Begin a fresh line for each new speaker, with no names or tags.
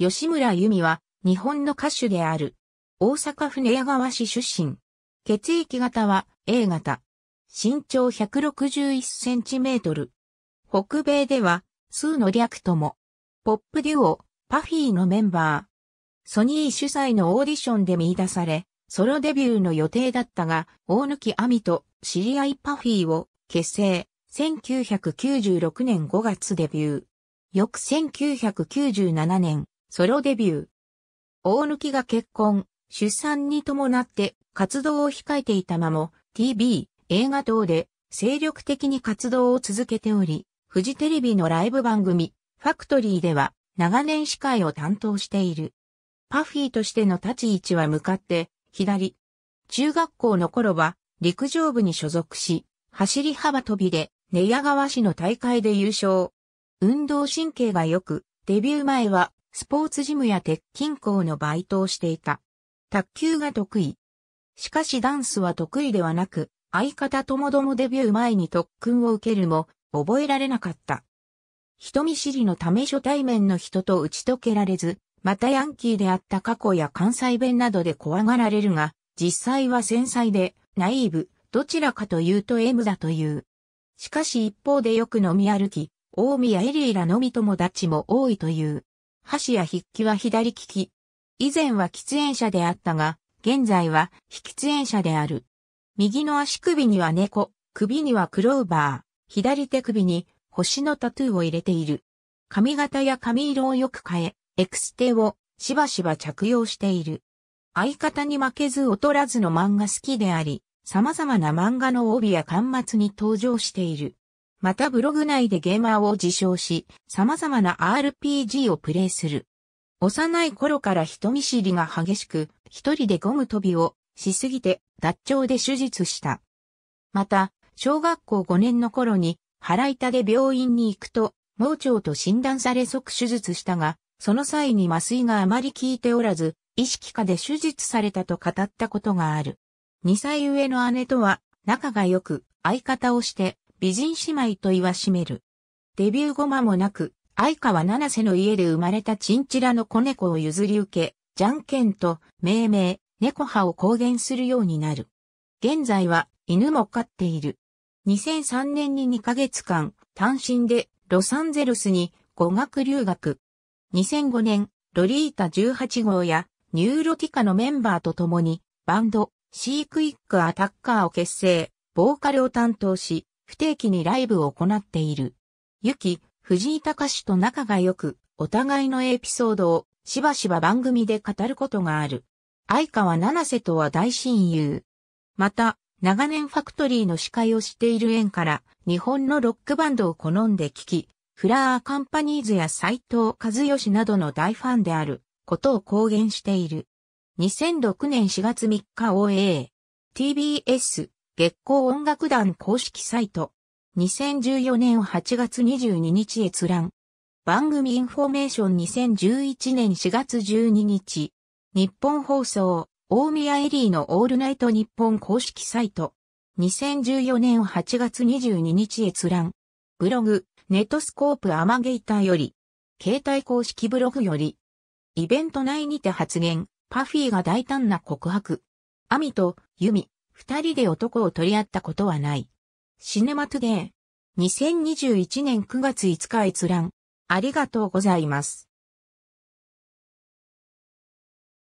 吉村由美は日本の歌手である。大阪府寝屋川市出身。血液型は A 型。身長161センチメートル。北米では、数の略とも。ポップデュオ、パフィーのメンバー。ソニー主催のオーディションで見出され、ソロデビューの予定だったが、大貫亜美と知り合いパフィーを結成。1996年5月デビュー。翌1997年、ソロデビュー。大貫が結婚、出産に伴って活動を控えていた間も、TV、映画等で精力的に活動を続けており、フジテレビのライブ番組、ファクトリーでは長年司会を担当している。パフィーとしての立ち位置は向かって、左。中学校の頃は陸上部に所属し、走り幅跳びで寝屋川市の大会で優勝。運動神経が良く、デビュー前はスポーツジムや鉄筋工のバイトをしていた。卓球が得意。しかしダンスは得意ではなく、相方ともどもデビュー前に特訓を受けるも、覚えられなかった。人見知りのため初対面の人と打ち解けられず、またヤンキーであった過去や関西弁などで怖がられるが、実際は繊細で、ナイーブ、どちらかというと M だという。しかし一方でよく飲み歩き、大宮エリーら飲み友達も多いという。箸や筆記は左利き。以前は喫煙者であったが、現在は非喫煙者である。右の足首には猫、首にはクローバー、左手首に星のタトゥーを入れている。髪型や髪色をよく変え、エクステをしばしば着用している。相方に負けず劣らずの漫画好きであり、様々な漫画の帯や巻末に登場している。またブログ内でゲーマーを自称し、様々な RPG をプレイする。幼い頃から人見知りが激しく、一人でゴム飛びをしすぎて、脱腸で手術した。また、小学校5年の頃に、腹痛で病院に行くと、盲腸と診断され即手術したが、その際に麻酔があまり効いておらず、意識下で手術されたと語ったことがある。2歳上の姉とは仲が良く、相方をして美人姉妹と言わしめる。デビュー後間もなく、相川七瀬の家で生まれたチンチラの子猫を譲り受け、じゃんけんと命名、猫派を公言するようになる。現在は犬も飼っている。2003年に2ヶ月間、単身でロサンゼルスに語学留学。2005年、ロリータ18号やニューロティカのメンバーと共にバンド、シークイックアタッカーを結成、ボーカルを担当し、不定期にライブを行っている。ゆき、藤井隆と仲が良く、お互いのエピソードをしばしば番組で語ることがある。相川七瀬とは大親友。また、長年ファクトリーの司会をしている縁から、日本のロックバンドを好んで聴き、フラーカンパニーズや斎藤和義などの大ファンであることを公言している。2006年4月3日 OA、TBS、月光音楽団公式サイト。2014年8月22日閲覧。番組インフォメーション2011年4月12日。日本放送、大宮エリーのオールナイト日本公式サイト。2014年8月22日閲覧。ブログ、ネットスコープアマゲイターより。携帯公式ブログより。イベント内にて発言、パフィーが大胆な告白。アミとユミ、二人で男を取り合ったことはない。シネマトゥデイ。2021年9月5日閲覧。ありがとうございます。